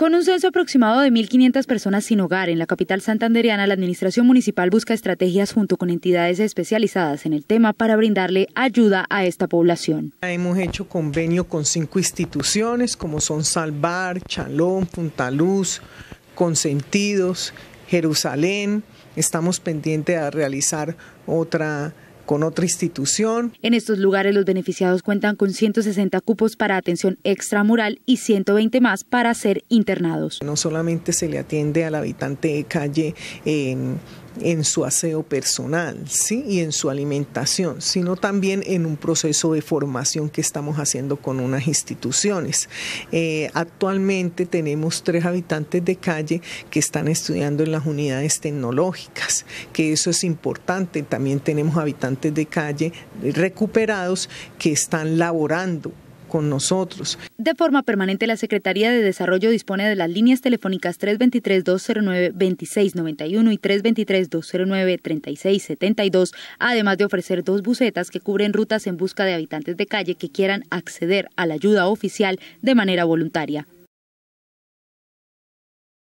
Con un censo aproximado de 1.500 personas sin hogar en la capital santandereana, la Administración Municipal busca estrategias junto con entidades especializadas en el tema para brindarle ayuda a esta población. Hemos hecho convenio con cinco instituciones como son Salvar, Chalón, Puntaluz, Consentidos, Jerusalén. Estamos pendientes de realizar otra con otra institución. En estos lugares los beneficiados cuentan con 160 cupos para atención extramural y 120 más para ser internados. No solamente se le atiende al habitante de calle en en su aseo personal ¿sí? y en su alimentación, sino también en un proceso de formación que estamos haciendo con unas instituciones. Eh, actualmente tenemos tres habitantes de calle que están estudiando en las unidades tecnológicas, que eso es importante. También tenemos habitantes de calle recuperados que están laborando con nosotros. De forma permanente, la Secretaría de Desarrollo dispone de las líneas telefónicas 323-209-2691 y 323-209-3672, además de ofrecer dos bucetas que cubren rutas en busca de habitantes de calle que quieran acceder a la ayuda oficial de manera voluntaria.